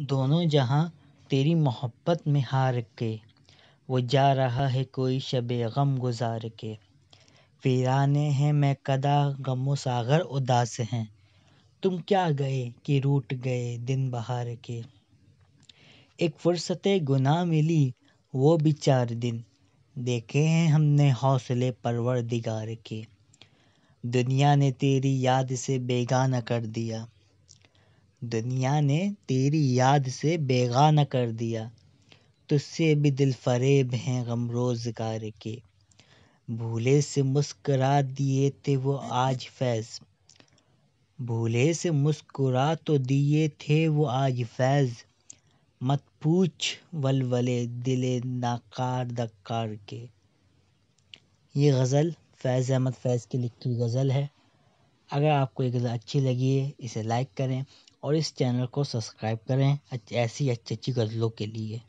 दोनों जहां तेरी मोहब्बत में हार के वो जा रहा है कोई शब गम गुजार के वीराने हैं मैं कदा गमो सागर उदास हैं तुम क्या गए कि रूट गए दिन बहार के एक फुर्सत गुनाह मिली वो भी चार दिन देखे हैं हमने हौसले परवर दिगार के दुनिया ने तेरी याद से बेगाना कर दिया दुनिया ने तेरी याद से बेगाना कर दिया तुझसे भी दिल फरेब हैं गम रोज़गार के भूले से मुस्करा दिए थे वो आज फैज़ भूले से मुस्कुरा तो दिए थे वो आज फैज़ मत पूछ वलवले दिले नाकार दकार के ये गज़ल फैज़ अहमद फैज़ की लिखी हुई गज़ल है अगर आपको ये गज़ल अच्छी लगी है इसे लाइक करें और इस चैनल को सब्सक्राइब करें ऐसी अच्छी अच्छी गज़लों के लिए